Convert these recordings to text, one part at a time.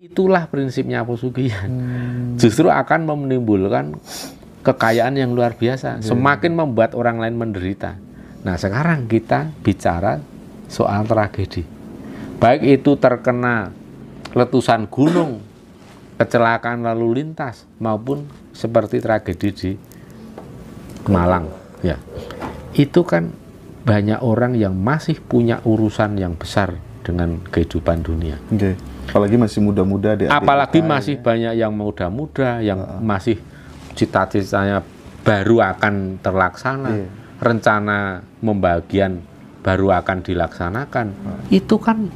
Itulah prinsipnya pesugihan. Hmm. Justru akan menimbulkan kekayaan yang luar biasa, hmm. semakin membuat orang lain menderita. Nah, sekarang kita bicara soal tragedi. Baik itu terkena letusan gunung, kecelakaan lalu lintas maupun seperti tragedi di Malang, ya. Itu kan banyak orang yang masih punya urusan yang besar dengan kehidupan dunia. Okay apalagi masih muda-muda deh apalagi masih ya. banyak yang muda-muda yang uh masih cita-citanya baru akan terlaksana yeah. rencana membagian baru akan dilaksanakan uh. itu kan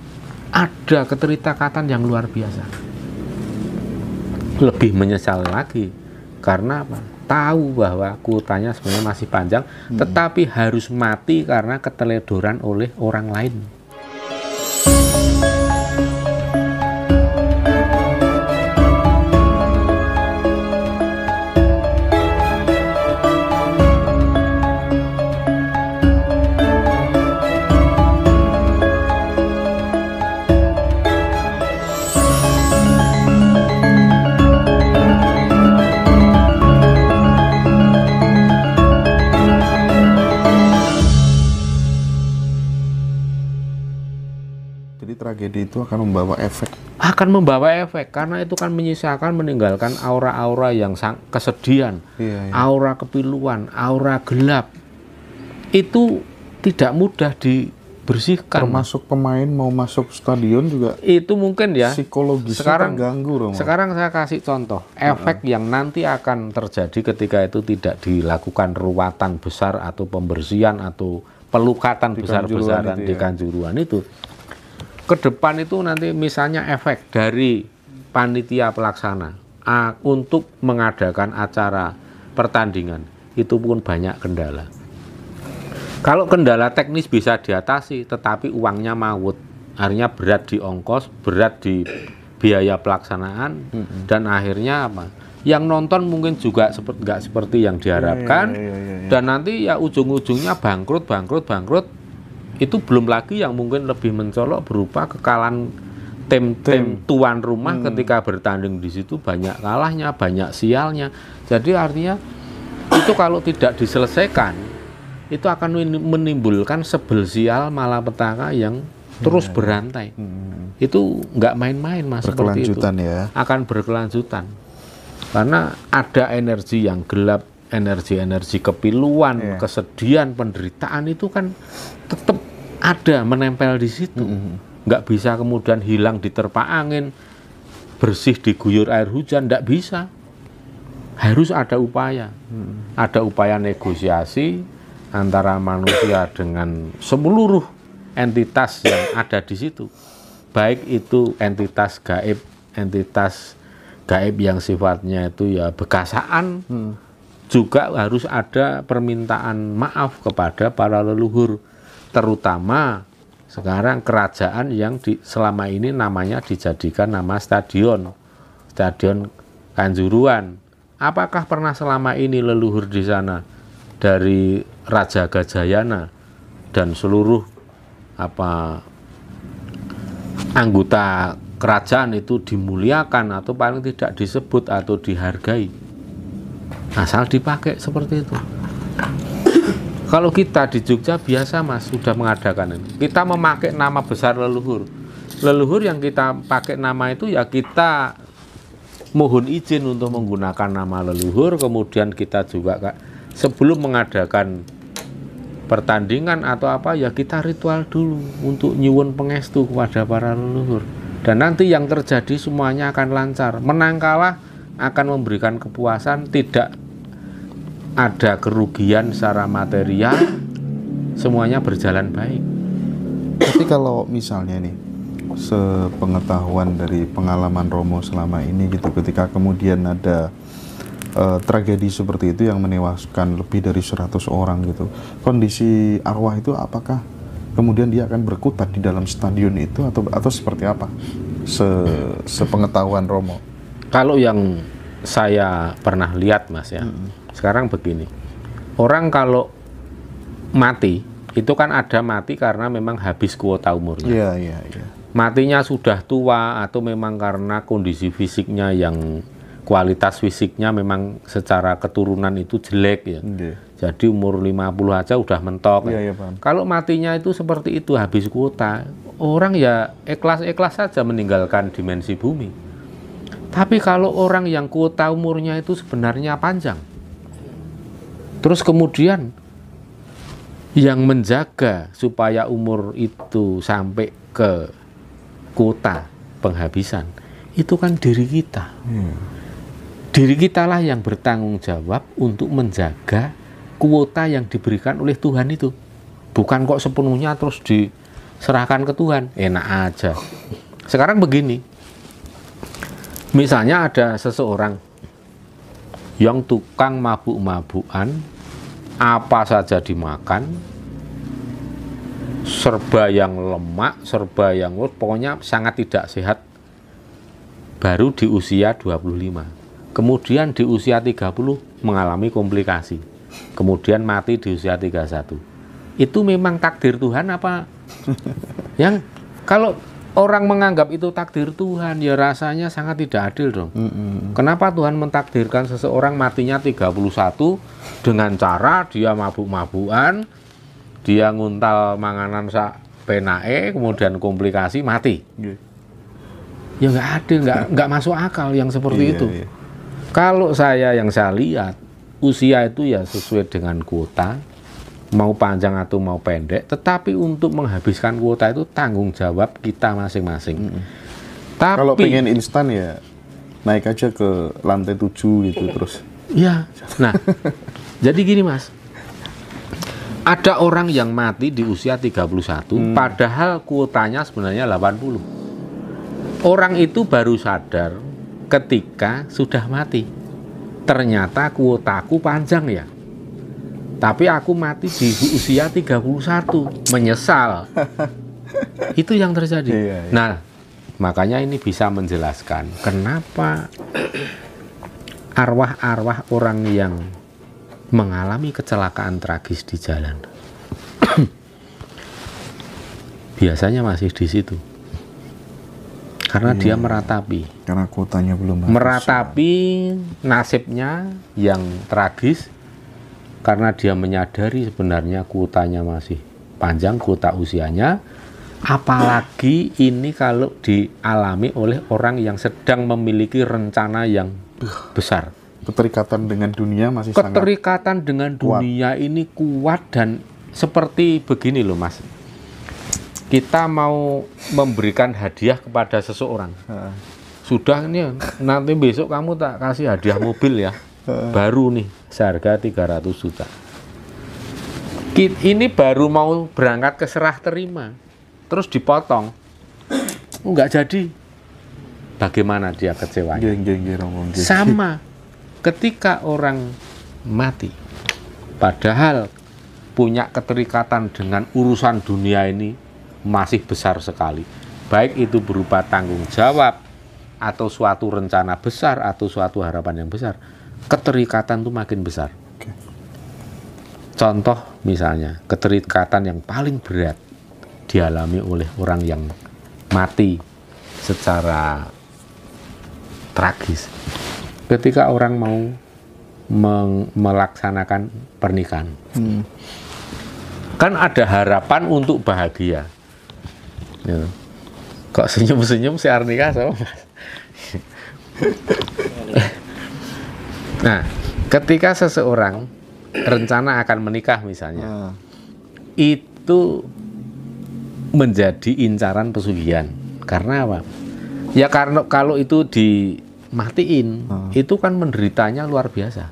ada keterikatan yang luar biasa lebih menyesal lagi karena apa tahu bahwa kuotanya sebenarnya masih panjang hmm. tetapi harus mati karena keteledoran oleh orang lain itu akan membawa efek akan membawa efek karena itu kan menyisakan meninggalkan aura-aura yang sang, kesedihan, iya, iya. aura kepiluan, aura gelap. Itu tidak mudah dibersihkan. Termasuk pemain mau masuk stadion juga. Itu mungkin ya. Psikologis sekarang ganggu Sekarang saya kasih contoh efek uh yang nanti akan terjadi ketika itu tidak dilakukan ruatan besar atau pembersihan atau pelukatan besar-besaran di Kanjuruan itu. Ya ke depan itu nanti misalnya efek dari panitia pelaksana untuk mengadakan acara pertandingan itu pun banyak kendala. Kalau kendala teknis bisa diatasi, tetapi uangnya maut, akhirnya berat di ongkos, berat di biaya pelaksanaan, hmm dan akhirnya apa? Yang nonton mungkin juga seperti nggak seperti yang diharapkan, yeah, yeah, yeah, iya, iya. dan nanti ya ujung-ujungnya bangkrut, bangkrut, bangkrut, itu belum lagi yang mungkin lebih mencolok berupa kekalahan tim tim tuan rumah hmm. ketika bertanding di situ banyak kalahnya banyak sialnya jadi artinya itu kalau tidak diselesaikan itu akan menimbulkan sebel sial malah malapetaka yang iya. terus hmm. berantai hmm. itu nggak main-main mas berkelanjutan seperti itu. ya akan berkelanjutan karena ada energi yang gelap energi-energi kepiluan, yeah. kesedihan, penderitaan itu kan tetap ada menempel di situ. Mm -hmm. Nggak bisa kemudian hilang diterpa angin, bersih diguyur air hujan, nggak bisa. Harus ada upaya. Hmm. Ada upaya negosiasi antara manusia dengan seluruh entitas yang ada di situ. Baik itu entitas gaib, entitas gaib yang sifatnya itu ya bekasaan, hmm juga harus ada permintaan maaf kepada para leluhur terutama sekarang kerajaan yang di, selama ini namanya dijadikan nama stadion stadion Kanjuruan apakah pernah selama ini leluhur di sana dari Raja Gajayana dan seluruh apa anggota kerajaan itu dimuliakan atau paling tidak disebut atau dihargai asal dipakai seperti itu kalau kita di Jogja biasa mas sudah mengadakan ini kita memakai nama besar leluhur leluhur yang kita pakai nama itu ya kita mohon izin untuk menggunakan nama leluhur kemudian kita juga kak sebelum mengadakan pertandingan atau apa ya kita ritual dulu untuk nyuwun pengestu kepada para leluhur dan nanti yang terjadi semuanya akan lancar menang kalah akan memberikan kepuasan, tidak ada kerugian secara material, semuanya berjalan baik. Tapi kalau misalnya nih, sepengetahuan dari pengalaman Romo selama ini gitu, ketika kemudian ada uh, tragedi seperti itu yang menewaskan lebih dari 100 orang gitu, kondisi arwah itu apakah kemudian dia akan berkutat di dalam stadion itu atau atau seperti apa? Se sepengetahuan Romo kalau yang saya pernah lihat mas ya hmm. sekarang begini orang kalau mati itu kan ada mati karena memang habis kuota umurnya iya iya iya matinya sudah tua atau memang karena kondisi fisiknya yang kualitas fisiknya memang secara keturunan itu jelek ya yeah. jadi umur 50 aja udah mentok yeah, ya. yeah, iya, kalau matinya itu seperti itu habis kuota orang ya ikhlas-ikhlas saja meninggalkan dimensi bumi tapi kalau orang yang kuota umurnya itu sebenarnya panjang, terus kemudian yang menjaga supaya umur itu sampai ke kuota penghabisan, itu kan diri kita. Hmm. Diri lah yang bertanggung jawab untuk menjaga kuota yang diberikan oleh Tuhan itu. Bukan kok sepenuhnya terus diserahkan ke Tuhan. Enak aja. Sekarang begini, Misalnya ada seseorang yang tukang mabuk-mabukan, apa saja dimakan, serba yang lemak, serba yang pokoknya sangat tidak sehat baru di usia 25. Kemudian di usia 30 mengalami komplikasi. Kemudian mati di usia 31. Itu memang takdir Tuhan apa? yang kalau orang menganggap itu takdir Tuhan, ya rasanya sangat tidak adil dong. Mm -hmm. Kenapa Tuhan mentakdirkan seseorang matinya 31 dengan cara dia mabuk-mabukan, dia nguntal manganan sak penae, kemudian komplikasi mati. Yeah. Ya nggak adil, nggak nggak masuk akal yang seperti yeah, itu. Yeah. Kalau saya yang saya lihat usia itu ya sesuai dengan kuota, mau panjang atau mau pendek, tetapi untuk menghabiskan kuota itu tanggung jawab kita masing-masing. Mm -hmm. Tapi kalau pengen instan ya naik aja ke lantai 7 gitu terus. Iya. Nah, jadi gini Mas. Ada orang yang mati di usia 31 satu, hmm. padahal kuotanya sebenarnya 80. Orang itu baru sadar ketika sudah mati. Ternyata kuotaku panjang ya tapi aku mati di usia 31, menyesal. Itu yang terjadi. Iya, iya. Nah, makanya ini bisa menjelaskan kenapa arwah-arwah orang yang mengalami kecelakaan tragis di jalan biasanya masih di situ karena iya, dia meratapi karena kotanya belum meratapi nasibnya yang tragis karena dia menyadari sebenarnya kuotanya masih panjang kuota usianya apalagi ini kalau dialami oleh orang yang sedang memiliki rencana yang besar keterikatan dengan dunia masih keterikatan sangat dengan dunia ini kuat dan seperti begini loh Mas kita mau memberikan hadiah kepada seseorang sudah ini nanti besok kamu tak kasih hadiah mobil ya baru nih seharga 300 juta ini baru mau berangkat ke serah terima terus dipotong oh, nggak jadi bagaimana dia kecewa sama ketika orang mati padahal punya keterikatan dengan urusan dunia ini masih besar sekali baik itu berupa tanggung jawab atau suatu rencana besar atau suatu harapan yang besar keterikatan tuh makin besar. Contoh misalnya, keterikatan yang paling berat dialami oleh orang yang mati secara tragis. Ketika orang mau melaksanakan pernikahan, hmm. kan ada harapan untuk bahagia. Ya. Kok senyum-senyum si Arnika sama Nah, ketika seseorang rencana akan menikah misalnya, uh. itu menjadi incaran pesugihan. Karena apa? Ya karena kalau itu dimatiin, uh. itu kan menderitanya luar biasa.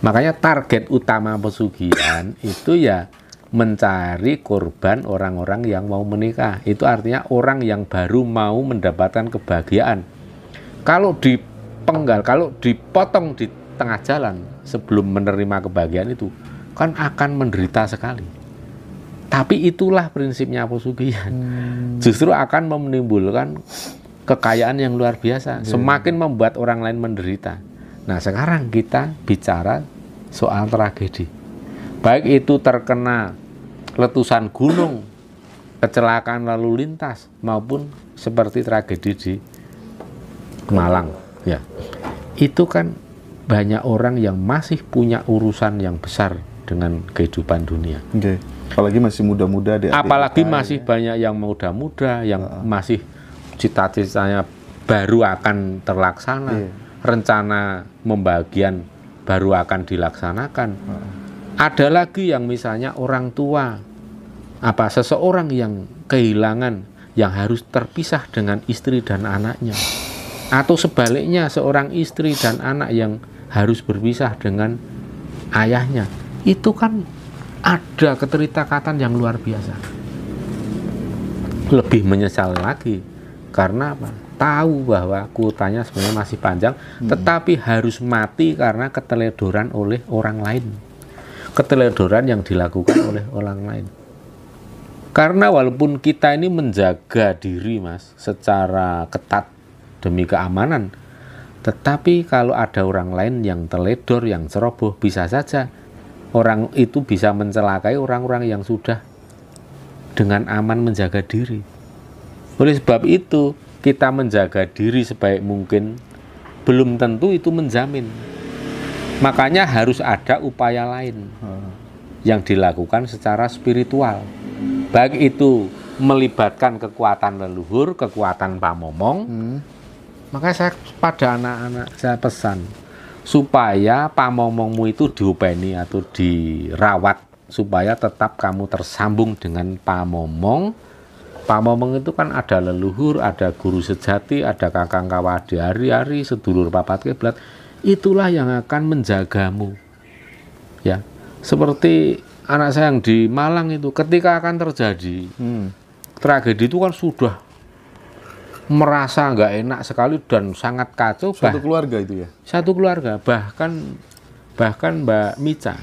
Makanya target utama pesugihan itu ya mencari korban orang-orang yang mau menikah. Itu artinya orang yang baru mau mendapatkan kebahagiaan. Kalau di penggal kalau dipotong di tengah jalan sebelum menerima kebahagiaan itu kan akan menderita sekali tapi itulah prinsipnya pesugihan hmm. justru akan menimbulkan kekayaan yang luar biasa hmm. semakin membuat orang lain menderita nah sekarang kita bicara soal tragedi baik itu terkena letusan gunung kecelakaan lalu lintas maupun seperti tragedi di Malang ya itu kan banyak orang yang masih punya urusan yang besar dengan kehidupan dunia. Okay. Apalagi masih muda-muda Apalagi masih ya. banyak yang muda-muda yang uh masih cita-citanya baru akan terlaksana, yeah. rencana pembagian baru akan dilaksanakan. Uh Ada lagi yang misalnya orang tua apa seseorang yang kehilangan yang harus terpisah dengan istri dan anaknya. Atau sebaliknya seorang istri dan anak yang harus berpisah dengan ayahnya. Itu kan ada keterikatan yang luar biasa. Lebih menyesal lagi karena apa? tahu bahwa kuotanya sebenarnya masih panjang, hmm. tetapi harus mati karena keteledoran oleh orang lain. Keteledoran yang dilakukan oleh orang lain. Karena walaupun kita ini menjaga diri, Mas, secara ketat demi keamanan. Tetapi kalau ada orang lain yang teledor, yang ceroboh, bisa saja orang itu bisa mencelakai orang-orang yang sudah dengan aman menjaga diri. Oleh sebab itu, kita menjaga diri sebaik mungkin belum tentu itu menjamin. Makanya harus ada upaya lain yang dilakukan secara spiritual. Baik itu melibatkan kekuatan leluhur, kekuatan pamomong, hmm Makanya saya pada anak-anak saya pesan supaya pamomongmu itu diupeni atau dirawat supaya tetap kamu tersambung dengan pamomong. Pamomong itu kan ada leluhur, ada guru sejati, ada kakang kawadi hari-hari, sedulur papat kiblat. Itulah yang akan menjagamu. Ya, seperti anak saya yang di Malang itu ketika akan terjadi hmm. tragedi itu kan sudah merasa nggak enak sekali dan sangat kacau. Satu bah, keluarga itu ya? Satu keluarga, bahkan bahkan Mbak Mica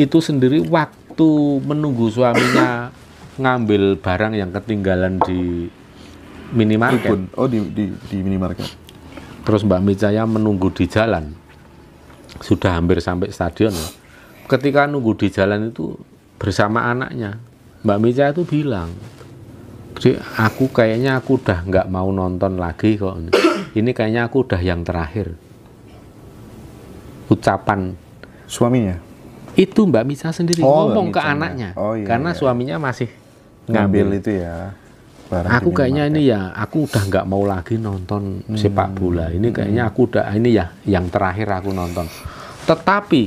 itu sendiri waktu menunggu suaminya ngambil barang yang ketinggalan di minimarket. Oh di, di, di minimarket. Terus Mbak Mica yang menunggu di jalan, sudah hampir sampai stadion. Ya. Ketika nunggu di jalan itu bersama anaknya, Mbak Mica itu bilang, jadi aku kayaknya aku udah nggak mau nonton lagi kok. Ini kayaknya aku udah yang terakhir. Ucapan suaminya. Itu Mbak Misa sendiri oh, ngomong ke anaknya. Oh, iya, karena iya. suaminya masih ngambil, itu ya. Aku kayaknya ini ya, aku udah nggak mau lagi nonton hmm. sepak bola. Ini hmm. kayaknya hmm. aku udah ini ya yang terakhir aku nonton. Tetapi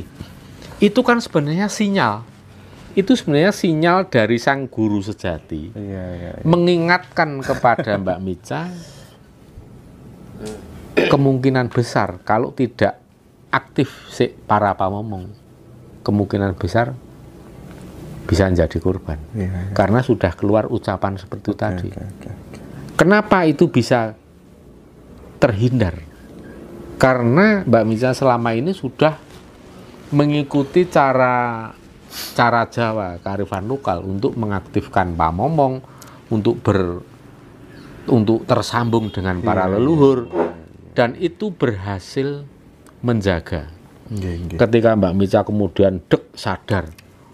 itu kan sebenarnya sinyal itu sebenarnya sinyal dari sang guru sejati iya, iya, iya. mengingatkan kepada Mbak Mica kemungkinan besar kalau tidak aktif si para pamomong kemungkinan besar bisa menjadi korban iya, iya. karena sudah keluar ucapan seperti oke, tadi oke, oke. kenapa itu bisa terhindar karena Mbak Mica selama ini sudah mengikuti cara cara Jawa, kearifan lokal untuk mengaktifkan pamomong, untuk ber untuk tersambung dengan para iya, iya. leluhur iya, dan itu berhasil menjaga. Ketika Mbak Mica kemudian dek sadar,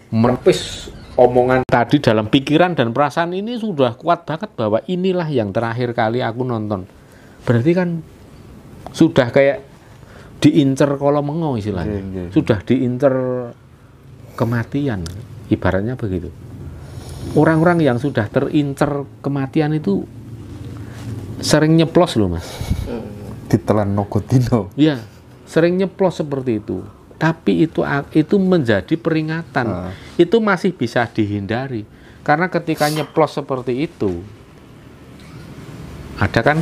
menepis omongan tadi dalam pikiran dan perasaan ini sudah kuat banget bahwa inilah yang terakhir kali aku nonton. Berarti kan sudah kayak diincer kalau mengo istilahnya. Sudah diincer kematian ibaratnya begitu orang-orang yang sudah terincer kematian itu sering nyeplos loh mas ditelan nogotino ya sering nyeplos seperti itu tapi itu itu menjadi peringatan uh. itu masih bisa dihindari karena ketika nyeplos seperti itu ada kan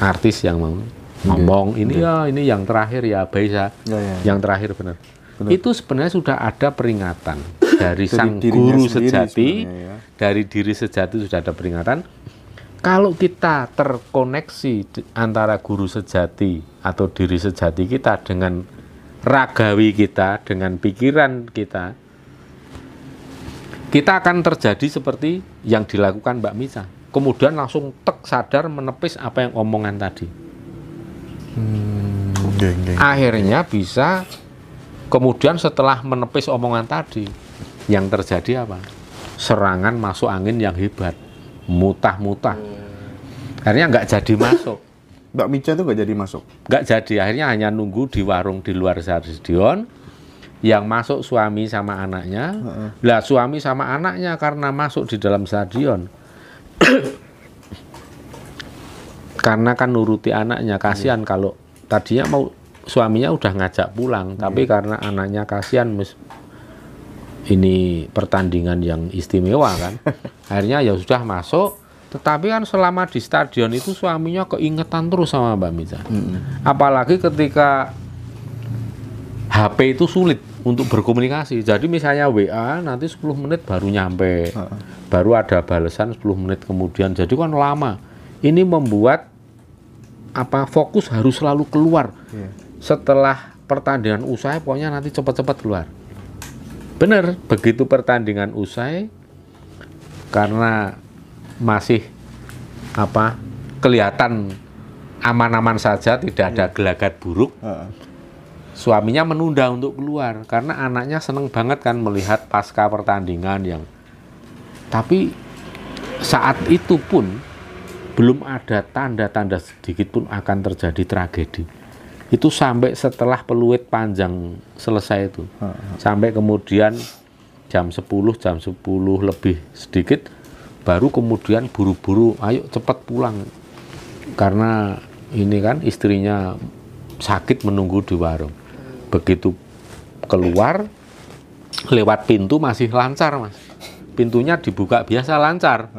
artis yang mau iya. ngomong ini iya. ya ini yang terakhir ya Baisa ya, ya. yang terakhir benar Benar. itu sebenarnya sudah ada peringatan dari, dari sang guru sejati, ya. dari diri sejati sudah ada peringatan. Kalau kita terkoneksi antara guru sejati atau diri sejati kita dengan ragawi kita, dengan pikiran kita, kita akan terjadi seperti yang dilakukan Mbak Misa. Kemudian langsung tek sadar menepis apa yang omongan tadi. Hmm. Akhirnya bisa Kemudian setelah menepis omongan tadi, yang terjadi apa? Serangan masuk angin yang hebat, mutah-mutah. Iya. Akhirnya nggak jadi masuk. Mbak Mica itu nggak jadi masuk? Nggak jadi, akhirnya hanya nunggu di warung di luar stadion. Yang masuk suami sama anaknya, lah suami sama anaknya karena masuk di dalam stadion. karena kan nuruti anaknya, kasihan iya. kalau tadinya mau suaminya udah ngajak pulang, hmm. tapi karena anaknya kasihan ini pertandingan yang istimewa kan. Akhirnya ya sudah masuk, tetapi kan selama di stadion itu suaminya keingetan terus sama Mbak Miza. Hmm. Apalagi ketika HP itu sulit untuk berkomunikasi. Jadi misalnya WA nanti 10 menit baru nyampe. Hmm. Baru ada balasan 10 menit kemudian. Jadi kan lama. Ini membuat apa fokus harus selalu keluar. Yeah setelah pertandingan usai pokoknya nanti cepat-cepat keluar bener begitu pertandingan usai karena masih apa kelihatan aman-aman saja tidak ada iya. gelagat buruk suaminya menunda untuk keluar karena anaknya seneng banget kan melihat pasca pertandingan yang tapi saat itu pun belum ada tanda-tanda sedikit pun akan terjadi tragedi itu sampai setelah peluit panjang selesai itu sampai kemudian jam 10 jam 10 lebih sedikit baru kemudian buru-buru ayo cepat pulang karena ini kan istrinya sakit menunggu di warung begitu keluar lewat pintu masih lancar mas pintunya dibuka biasa lancar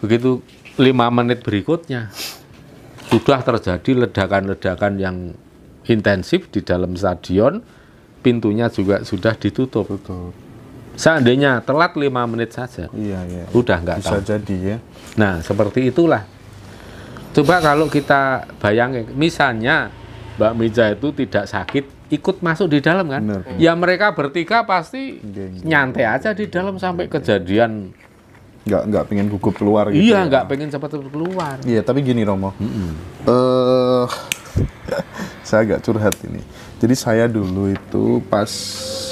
begitu lima menit berikutnya sudah terjadi ledakan-ledakan yang intensif di dalam stadion, pintunya juga sudah ditutup. Betul. Seandainya telat lima menit saja, iya, iya, udah nggak tahu. jadi ya. Nah, seperti itulah. Coba kalau kita bayangin, misalnya Mbak Meja itu tidak sakit, ikut masuk di dalam kan? Benar, ya mereka bertiga pasti nyantai aja di dalam sampai kejadian nggak nggak pengen gugup keluar gitu iya ya. nggak ya. pengen cepat keluar iya tapi gini Romo mm -hmm. uh, saya agak curhat ini jadi saya dulu itu pas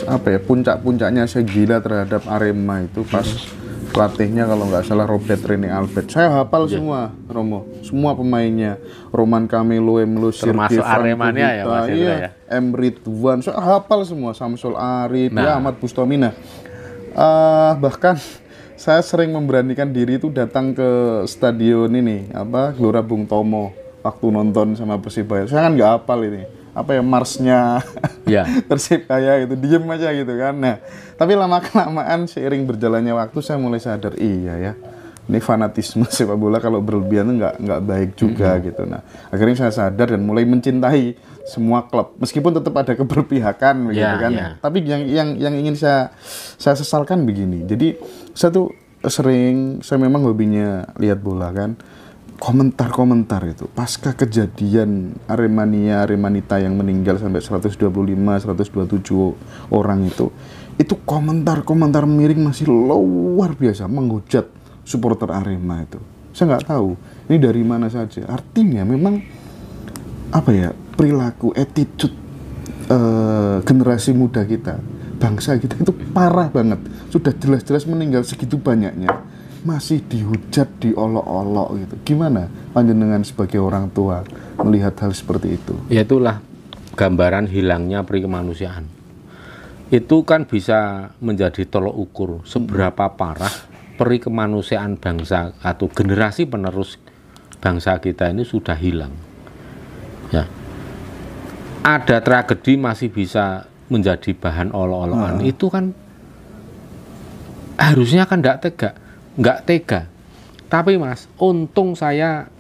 apa ya puncak-puncaknya saya gila terhadap Arema itu pas mm pelatihnya kalau nggak salah Robert Rene Albert saya hafal yeah. semua Romo semua pemainnya Roman Camelo Emlu Sirki Aremania ya, Mas iya, ya Emri Tuan saya hafal semua Samsul Arif nah. ya Ahmad Bustamina uh, bahkan saya sering memberanikan diri itu datang ke stadion ini apa Gelora Bung Tomo waktu nonton sama Persibaya. Saya kan nggak apal ini apa ya marsnya ya. Persibaya gitu diem aja gitu kan. Nah tapi lama kelamaan seiring berjalannya waktu saya mulai sadar iya ya ini fanatisme sepak bola kalau berlebihan nggak nggak baik juga mm -hmm. gitu. Nah akhirnya saya sadar dan mulai mencintai semua klub meskipun tetap ada keberpihakan begitu yeah, kan yeah. Ya. tapi yang yang yang ingin saya saya sesalkan begini jadi saya tuh sering saya memang hobinya lihat bola kan komentar-komentar itu pasca kejadian Aremania Aremanita yang meninggal sampai 125 127 orang itu itu komentar-komentar miring masih luar biasa menghujat supporter Arema itu saya nggak tahu ini dari mana saja artinya memang apa ya perilaku attitude uh, generasi muda kita bangsa kita itu parah banget sudah jelas-jelas meninggal segitu banyaknya masih dihujat diolok-olok gitu gimana panjenengan sebagai orang tua melihat hal seperti itu ya itulah gambaran hilangnya pri kemanusiaan itu kan bisa menjadi tolok ukur seberapa hmm. parah peri kemanusiaan bangsa atau generasi penerus bangsa kita ini sudah hilang ya ada tragedi masih bisa menjadi bahan olok-olokan hmm. Ah. itu kan harusnya kan tidak tega nggak tega tapi mas untung saya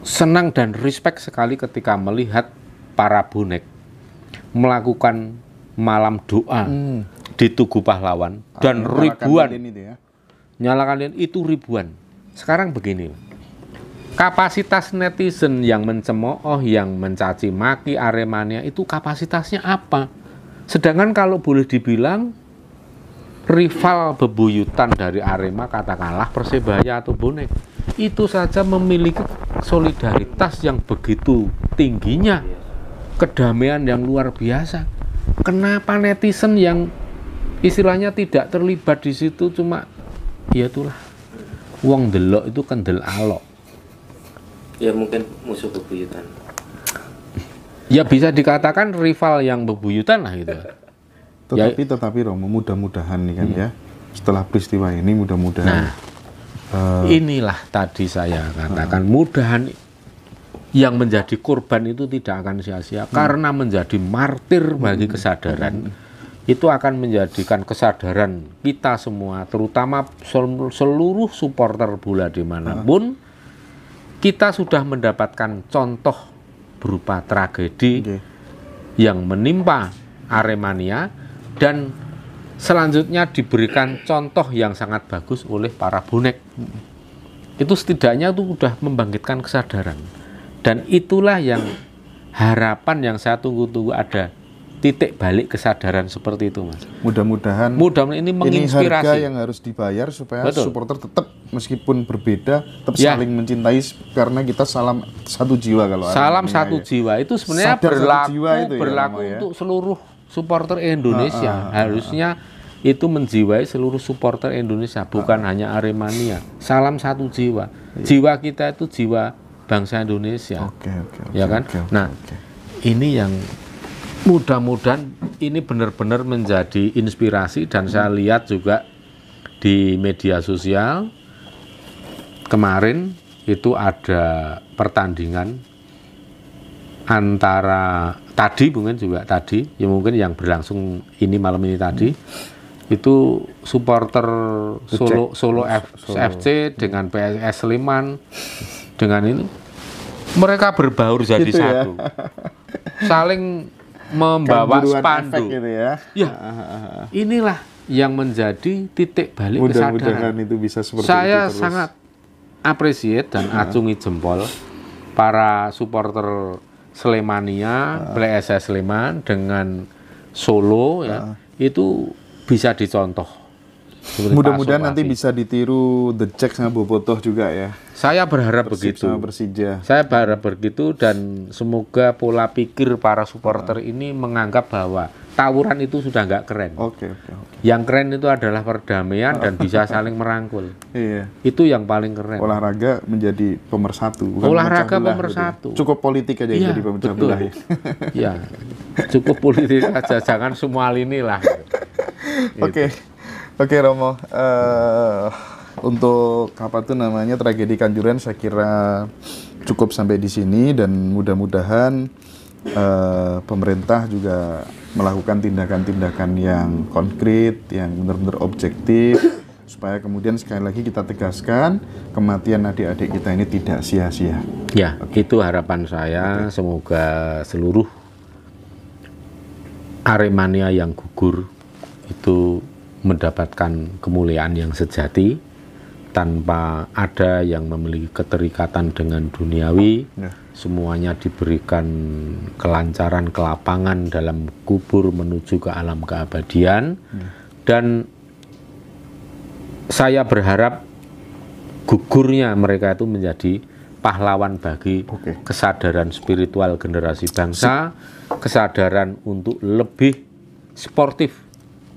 senang dan respect sekali ketika melihat para bonek melakukan malam doa hmm. di Tugu Pahlawan dan nyalakan ribuan ya. nyalakan lilin itu ribuan sekarang begini kapasitas netizen yang mencemooh, yang mencaci maki Aremania itu kapasitasnya apa? Sedangkan kalau boleh dibilang rival bebuyutan dari Arema katakanlah Persebaya atau Bonek itu saja memiliki solidaritas yang begitu tingginya kedamaian yang luar biasa kenapa netizen yang istilahnya tidak terlibat di situ cuma ya itulah wong delok itu kendel alok ya mungkin musuh bebuyutan ya bisa dikatakan rival yang bebuyutan lah gitu tetapi ya. tetapi Romo mudah-mudahan nih kan hmm. ya setelah peristiwa ini mudah-mudahan nah, uh, inilah tadi saya katakan uh, mudahan yang menjadi korban itu tidak akan sia-sia hmm. karena menjadi martir bagi hmm. kesadaran hmm. itu akan menjadikan kesadaran kita semua terutama seluruh supporter bola dimanapun uh kita sudah mendapatkan contoh berupa tragedi okay. yang menimpa Aremania dan selanjutnya diberikan contoh yang sangat bagus oleh para bonek. Itu setidaknya itu sudah membangkitkan kesadaran. Dan itulah yang harapan yang saya tunggu-tunggu ada titik balik kesadaran seperti itu mas mudah-mudahan mudah ini menginspirasi ini harga yang harus dibayar supaya Betul. supporter tetap meskipun berbeda tetap ya. saling mencintai karena kita salam satu jiwa kalau salam satu ya. jiwa itu sebenarnya Sadar berlaku jiwa itu ya, berlaku ya, untuk seluruh supporter Indonesia ah, ah, harusnya ah, ah. ah. itu menjiwai seluruh supporter Indonesia bukan ah. hanya Aremania salam satu jiwa ya. jiwa kita itu jiwa bangsa Indonesia oke okay, oke okay, okay, ya kan okay, okay, nah okay. ini yang mudah-mudahan ini benar-benar menjadi inspirasi dan saya lihat juga di media sosial kemarin itu ada pertandingan antara tadi mungkin juga tadi ya mungkin yang berlangsung ini malam ini tadi itu supporter Solo Solo, F, Solo FC dengan PSS Sleman dengan ini mereka berbaur jadi gitu ya. satu ya? saling membawa spanduk gitu ya. ya ah, ah, ah, inilah yang menjadi titik balik Mudah kesadaran itu bisa seperti saya itu sangat apresiat dan acungi jempol para supporter Slemania, PSS Sleman dengan Solo ya, itu bisa dicontoh Mudah-mudahan nanti bisa ditiru The Jack sama Bobotoh juga ya. Saya berharap Persib begitu. Persija. Saya berharap begitu dan semoga pola pikir para supporter nah. ini menganggap bahwa tawuran itu sudah nggak keren. Oke, okay, okay, okay. Yang keren itu adalah perdamaian dan bisa saling merangkul. Iya. Itu yang paling keren. Olahraga menjadi pemersatu. Bukan Olahraga pemersatu. Gitu. Cukup politik aja iya, jadi pemecah betul. belah ya. ya. Cukup politik aja, jangan semua lini lah. Oke. Okay. Gitu. Oke Romo, uh, untuk apa tuh namanya tragedi Kanjuran saya kira cukup sampai di sini dan mudah-mudahan uh, pemerintah juga melakukan tindakan-tindakan yang konkret, yang benar-benar objektif supaya kemudian sekali lagi kita tegaskan kematian adik-adik kita ini tidak sia-sia. Ya, okay. itu harapan saya. Okay. Semoga seluruh aremania yang gugur itu mendapatkan kemuliaan yang sejati tanpa ada yang memiliki keterikatan dengan duniawi ya. semuanya diberikan kelancaran kelapangan dalam kubur menuju ke alam keabadian ya. dan saya berharap gugurnya mereka itu menjadi pahlawan bagi Oke. kesadaran spiritual generasi bangsa kesadaran untuk lebih sportif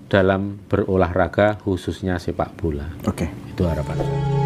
dalam berolahraga khususnya sepak bola. Oke. Okay. Itu harapan saya.